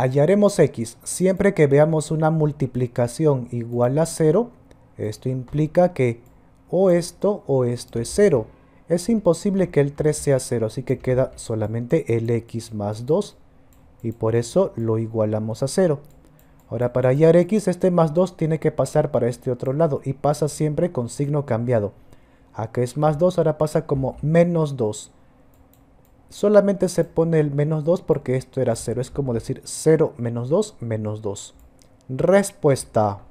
Hallaremos x siempre que veamos una multiplicación igual a 0. Esto implica que o esto o esto es 0. Es imposible que el 3 sea 0, así que queda solamente el x más 2. Y por eso lo igualamos a 0. Ahora para hallar x, este más 2 tiene que pasar para este otro lado y pasa siempre con signo cambiado. Acá es más 2, ahora pasa como menos 2 solamente se pone el menos 2 porque esto era 0. Es como decir 0 menos 2 menos 2. Respuesta.